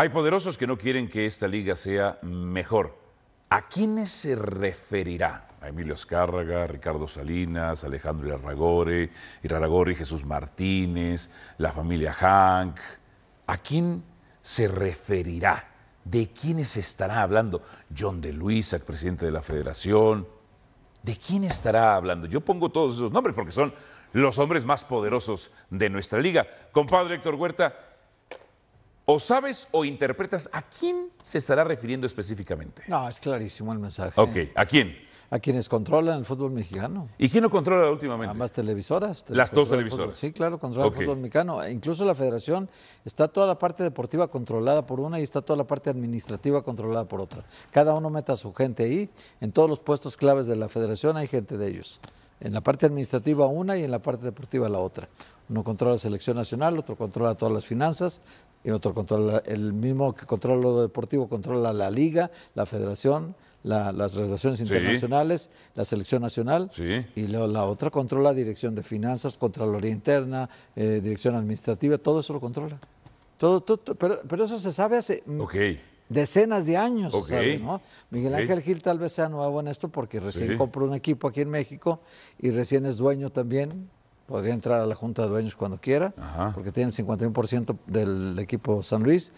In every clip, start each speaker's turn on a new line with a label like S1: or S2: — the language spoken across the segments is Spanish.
S1: Hay poderosos que no quieren que esta liga sea mejor. ¿A quiénes se referirá? A Emilio Escárraga, Ricardo Salinas, Alejandro Iraragore y Jesús Martínez, la familia Hank. ¿A quién se referirá? ¿De quiénes estará hablando? John de Luisa, presidente de la federación. ¿De quién estará hablando? Yo pongo todos esos nombres porque son los hombres más poderosos de nuestra liga. Compadre Héctor Huerta, o sabes o interpretas a quién se estará refiriendo específicamente.
S2: No, es clarísimo el mensaje. Ok, ¿a quién? A quienes controlan el fútbol mexicano. ¿Y quién lo controla últimamente? Ambas televisoras. Las dos televisoras. Sí, claro, controlan el fútbol mexicano. E incluso la federación está toda la parte deportiva controlada por una y está toda la parte administrativa controlada por otra. Cada uno mete a su gente ahí. En todos los puestos claves de la federación hay gente de ellos en la parte administrativa una y en la parte deportiva la otra. Uno controla la selección nacional, otro controla todas las finanzas, y otro controla, el mismo que controla lo deportivo controla la liga, la federación, las relaciones internacionales, la selección nacional, y la, otra controla dirección de finanzas, Contraloría Interna, eh, dirección administrativa, todo eso lo controla. Todo, pero, pero, eso se sabe hace okay decenas de años. Miguel Ángel Gil tal vez sea nuevo en esto porque recién compró un equipo aquí en México y recién es dueño también. Podría entrar a la Junta de Dueños cuando quiera, porque tiene el 51% del equipo San Luis.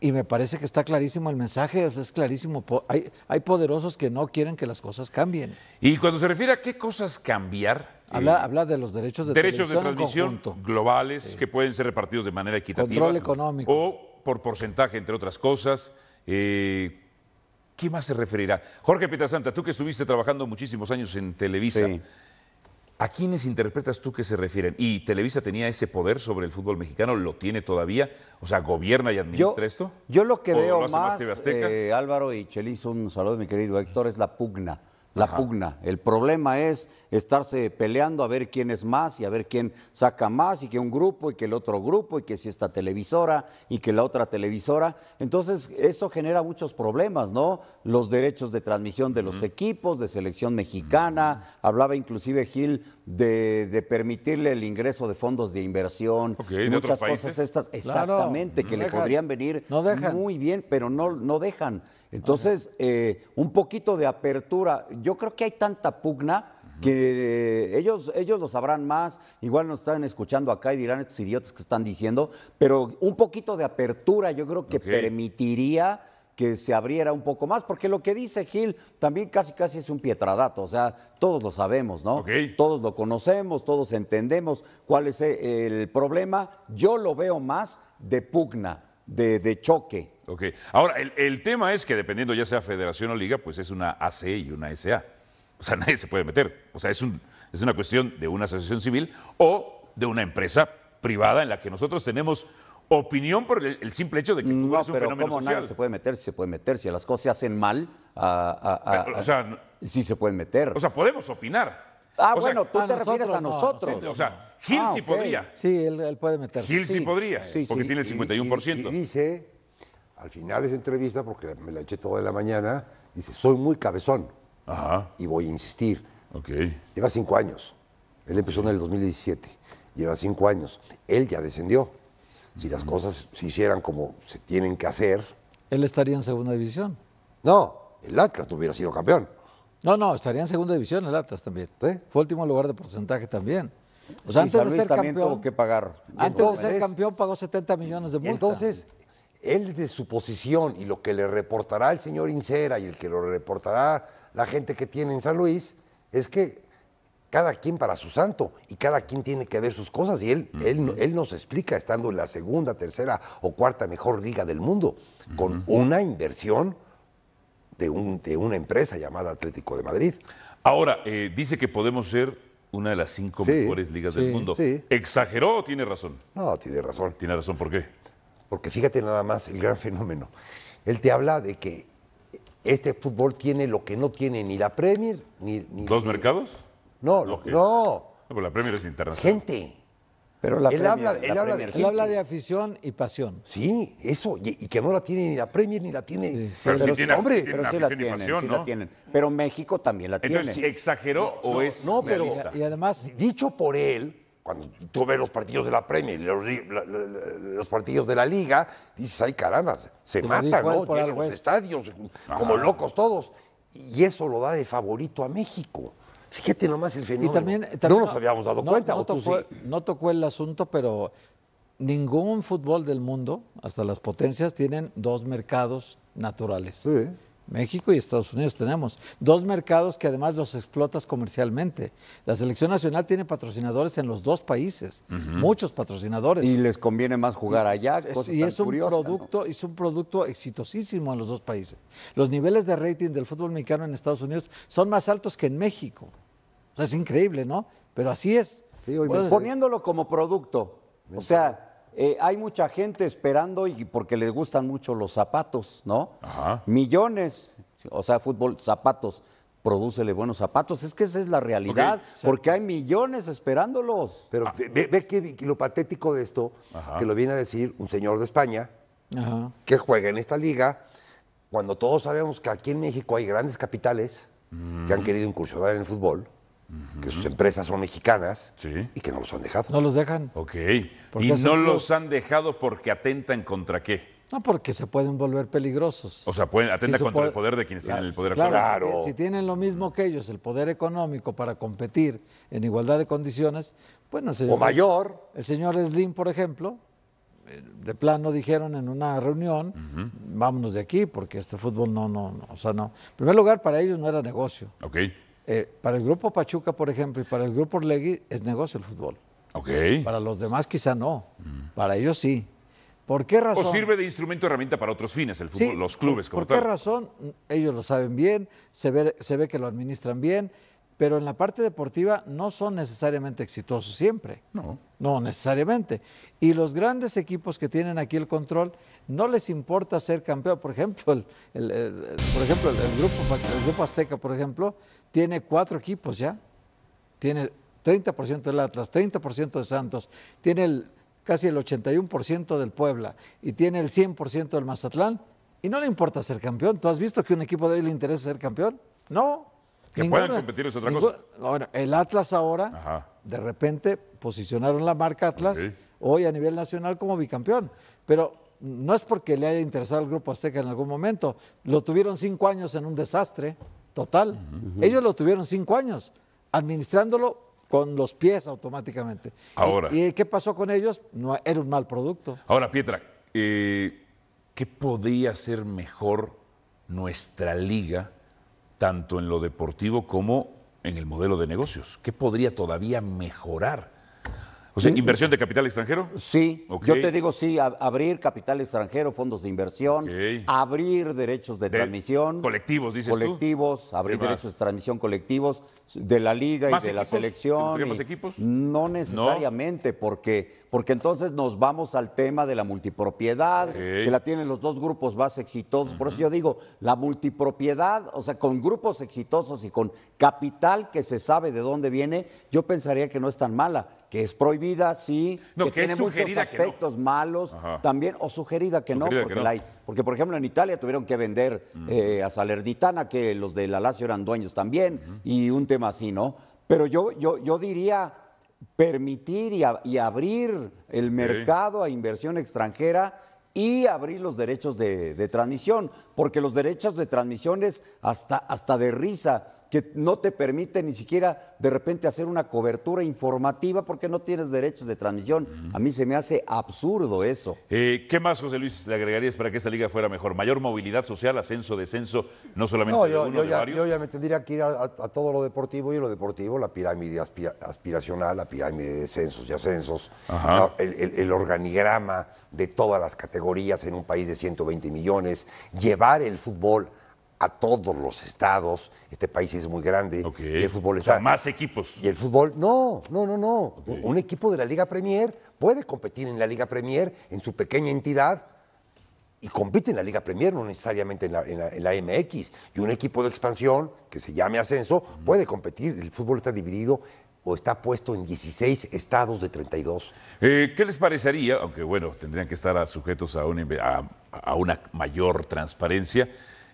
S2: Y me parece que está clarísimo el mensaje, es clarísimo. Hay, hay poderosos que no quieren que las cosas cambien.
S1: Y cuando se refiere a qué cosas cambiar. Habla, eh,
S2: habla de los derechos de derechos de transmisión
S1: globales que pueden ser repartidos de manera equitativa. Control
S2: económico
S1: por porcentaje, entre otras cosas. Eh, ¿Qué más se referirá? Jorge Santa tú que estuviste trabajando muchísimos años en Televisa, ¿a quiénes interpretas tú que se refieren? ¿Y Televisa tenía ese poder sobre el fútbol mexicano? ¿Lo tiene todavía? O sea, ¿gobierna y administra esto? Yo lo que veo más, eh,
S3: Álvaro y Chelizo, un saludo, mi querido Héctor, es la pugna la pugna. El problema es estarse peleando a ver quién es más y a ver quién saca más y que un grupo y que el otro grupo y que si esta televisora y que la otra televisora. Entonces, eso genera muchos problemas, ¿no? Los derechos de transmisión de los equipos, de selección mexicana. Hablaba inclusive Gil de, permitirle el ingreso de fondos de inversión. Okay, y cosas estas, exactamente, que le podrían venir muy bien, pero no, no dejan. Entonces, eh, un poquito de apertura yo creo que hay tanta pugna que eh, ellos, ellos lo sabrán más, igual nos están escuchando acá y dirán estos idiotas que están diciendo, pero un poquito de apertura yo creo que permitiría que se abriera un poco más, porque lo que dice Gil también casi casi es un pietradato, o sea, todos lo sabemos, ¿no? Todos lo conocemos, todos entendemos cuál es eh, el problema. Yo lo veo más de pugna, de, de choque,
S1: Ok. Ahora, el, tema es que dependiendo ya sea federación o liga, pues es una AC y una SA. O sea, nadie se puede meter. O sea, es, un, es una cuestión de una asociación civil o de una empresa privada en la que nosotros tenemos opinión por el, simple hecho de que es un pero fenómeno ¿cómo Nadie se
S3: puede meter, si se puede meter. Si las cosas se hacen mal, a, ah, ah, ah,
S1: o sea, sí se pueden meter. O sea, podemos opinar. Ah, bueno, tú te refieres a nosotros. o sea, Gil sí podría.
S2: Sí, él, puede meterse. Gil sí, podría, porque tiene el
S1: 51%. Y,
S4: dice al final de esa entrevista, porque me la eché toda la mañana, dice, soy muy cabezón Ajá. y voy a insistir. Lleva cinco años. Él empezó en el 2017, lleva cinco años. Él ya descendió. Si las cosas se hicieran como se tienen que hacer...
S2: Él estaría en segunda división. No, el Atlas no hubiera sido campeón. No, no, estaría en segunda división el Atlas también. Fue último lugar de porcentaje también. O sea, antes de ser campeón. Tuvo que pagar. Antes de ser campeón pagó 70 millones de multa. Entonces,
S4: él de su posición y lo que le reportará el señor Incera y el que lo reportará la gente que tiene en San Luis, es que cada quien para su santo y cada quien tiene que ver sus cosas y él, él, nos explica estando en la segunda, tercera o cuarta mejor liga del mundo con una inversión de, un, de, una empresa
S1: llamada Atlético de Madrid. Ahora, eh, dice que podemos ser una de las cinco mejores ligas del mundo. ¿Exageró o tiene razón? No, tiene razón. Tiene razón, ¿por qué? Porque fíjate
S4: nada más el gran fenómeno. Él te habla de que este fútbol tiene lo que no tiene ni la Premier ni. ¿Dos mercados? No, lo, que no. la Premier es internacional. Gente. Pero él, habla, él, habla De él habla,
S2: de afición y pasión. Sí,
S4: eso. Y, que no la tiene ni la Premier ni la tiene. Pero, sí tiene, pero la tienen, Pero México también la tiene. Entonces, ¿exageró o es.? No, pero. y, además. Dicho por él, cuando tú ves los partidos de la Premier, los, los partidos de la Liga, dices, ay caramba, se matan, ¿no? Llegan los estadios, ah. como locos todos. Y
S2: eso lo da de favorito a México. Fíjate nomás el fenómeno. no nos habíamos dado cuenta. No, no tocó el asunto, pero ningún fútbol del mundo, hasta las potencias, tienen dos mercados naturales. Sí México y Estados Unidos tenemos dos mercados que además los explotas comercialmente. La selección nacional tiene patrocinadores en los dos países, muchos patrocinadores. Y les conviene más jugar allá. y es un producto, es un producto exitosísimo en los dos países. Los niveles de rating del fútbol mexicano en Estados Unidos son más altos que en México. O sea, es increíble, ¿no? Pero así es.
S3: poniéndolo como producto. O sea, eh, hay mucha gente esperando y porque les gustan mucho los zapatos, ¿no? Millones, o sea, fútbol, zapatos, prodúcele buenos zapatos. Es que esa es la realidad, porque hay millones esperándolos. Pero ah. ve, que, lo patético de esto, que lo viene a decir un señor de España,
S4: que juega en esta liga, cuando todos sabemos que aquí en México hay grandes capitales que han mm. querido incursionar en el fútbol que sus empresas son mexicanas y
S2: que
S1: no los han dejado. No los dejan. Ok. ¿Y no los... han dejado porque atentan contra
S2: qué? No, porque se pueden volver peligrosos. O sea, atentan contra el poder de quienes tienen el poder claro, claro. Si, tienen lo mismo que ellos, el poder económico para competir en igualdad de condiciones, bueno, el señor, o mayor. El señor Slim, por ejemplo, eh, de plano dijeron en una reunión, vámonos de aquí porque este fútbol no, no, no, o sea, no. En primer lugar, para ellos no era negocio. ok eh, para el grupo Pachuca, por ejemplo, y para el grupo Orlegui es negocio el fútbol. Okay. Para los demás quizá no, para ellos sí. ¿Por qué razón? O sirve
S1: de instrumento herramienta para otros fines, el fútbol, los clubes como ¿Por qué
S2: razón? Ellos lo saben bien, se ve, se ve que lo administran bien pero en la parte deportiva no son necesariamente exitosos siempre. No. No necesariamente. Y los grandes equipos que tienen aquí el control, no les importa ser campeón. Por ejemplo, el, eh, por ejemplo, el, grupo, el grupo Azteca, por ejemplo, tiene cuatro equipos ya. Tiene 30% del Atlas, 30% de Santos, tiene casi el 81% del Puebla y tiene el 100% del Mazatlán. Y no le importa ser campeón. ¿Tú has visto que un equipo de hoy le interesa ser campeón? No,
S1: que puedan competir es otra cosa.
S2: Ahora, el Atlas ahora, de repente, posicionaron la marca Atlas hoy a nivel nacional como bicampeón. Pero no es porque le haya interesado al Grupo Azteca en algún momento. Lo tuvieron cinco años en un desastre total. Ellos lo tuvieron cinco años, administrándolo con los pies automáticamente. Ahora. ¿Y, qué pasó con ellos? No, era un mal producto.
S1: Ahora, Pietra, eh, ¿qué podría ser mejor nuestra liga? tanto en lo deportivo como en el modelo de negocios? ¿Qué podría todavía mejorar o sea, ¿inversión de capital extranjero? Sí, yo te
S3: digo sí, abrir capital extranjero, fondos de inversión, abrir derechos de, transmisión. Colectivos, dices Colectivos, abrir derechos de transmisión colectivos de la liga y de la selección. ¿Más equipos? No necesariamente, Porque, porque entonces nos vamos al tema de la multipropiedad, que la tienen los dos grupos más exitosos. Por eso yo digo, la multipropiedad, o sea, con grupos exitosos y con capital que se sabe de dónde viene, yo pensaría que no es tan mala que es prohibida, sí, que, tiene muchos aspectos malos también, o sugerida que no, porque por ejemplo, en Italia tuvieron que vender eh, a Salernitana, que los de la Lazio eran dueños también, y un tema así, ¿no? Pero yo, yo, yo diría permitir y, abrir el mercado a inversión extranjera y abrir los derechos de, transmisión, porque los derechos de transmisión es hasta, hasta de risa que no te permite ni siquiera de repente hacer una cobertura informativa porque no tienes derechos de transmisión. A mí se me hace absurdo eso.
S1: Eh, ¿Qué más, José Luis, le agregarías para que esta liga fuera mejor? ¿Mayor movilidad social, ascenso, descenso, no solamente no, yo,
S3: ya,
S4: me tendría que ir a, todo lo deportivo y lo deportivo, la pirámide aspiracional, la pirámide de descensos y ascensos, el, el organigrama de todas las categorías en un país de 120 millones, llevar el fútbol a todos los estados. Este país es muy grande. el fútbol está.
S1: más equipos. Y el
S4: fútbol, no, no, no, no. Un equipo de la Liga Premier puede competir en la Liga Premier, en su pequeña entidad, y compite en la Liga Premier, no necesariamente en la, en MX. Y un equipo de expansión, que se llame ascenso, puede competir. El fútbol está dividido o está puesto en 16
S1: estados de 32. Eh, ¿Qué les parecería? Aunque bueno, tendrían que estar sujetos a a una mayor transparencia.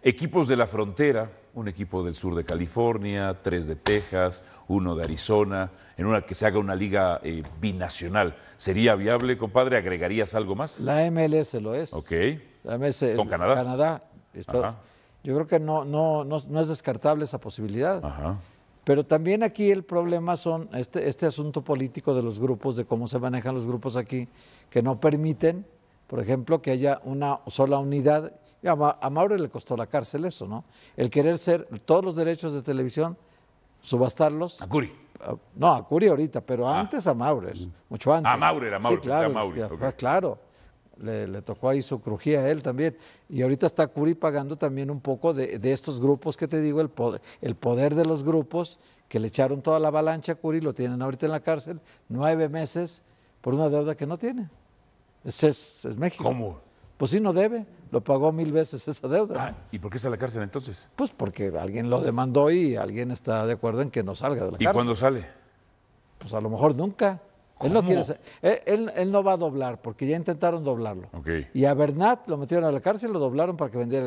S1: Equipos de la frontera, un equipo del sur de California, tres de Texas, uno de Arizona, en una que se haga una liga eh, binacional. ¿Sería viable, compadre? ¿Agregarías algo más? La
S2: MLS lo es. Ok. La MLS, ¿Con Canadá? Canadá. yo creo que no, no, no, no, es descartable esa posibilidad. Ajá. Pero también aquí el problema son este, este asunto político de los grupos, de cómo se manejan los grupos aquí, que no permiten, por ejemplo, que haya una sola unidad a, a Maure le costó la cárcel eso, ¿no? El querer ser todos los derechos de televisión, subastarlos. A Curi. no, a Curi ahorita, pero ah. antes a Maure mucho ah, antes. A Maure a Maurer. claro, ah, claro. Le, tocó ahí su crujía a él también. Y ahorita está Curi pagando también un poco de, estos grupos que te digo, el poder, el poder de los grupos que le echaron toda la avalancha a Curi, lo tienen ahorita en la cárcel, nueve meses por una deuda que no tiene. Es, es México. ¿Cómo? Pues sí, no debe lo pagó mil veces esa deuda. Ah, ¿Y por qué está en la cárcel entonces? Pues porque alguien lo demandó y alguien está de acuerdo en que no salga de la cárcel. ¿Y cuándo sale? Pues a lo mejor nunca. Él no, quiere eh, él, él, no, va a doblar porque ya intentaron doblarlo. Y a Bernat lo metieron a la cárcel, lo doblaron para que vendiera.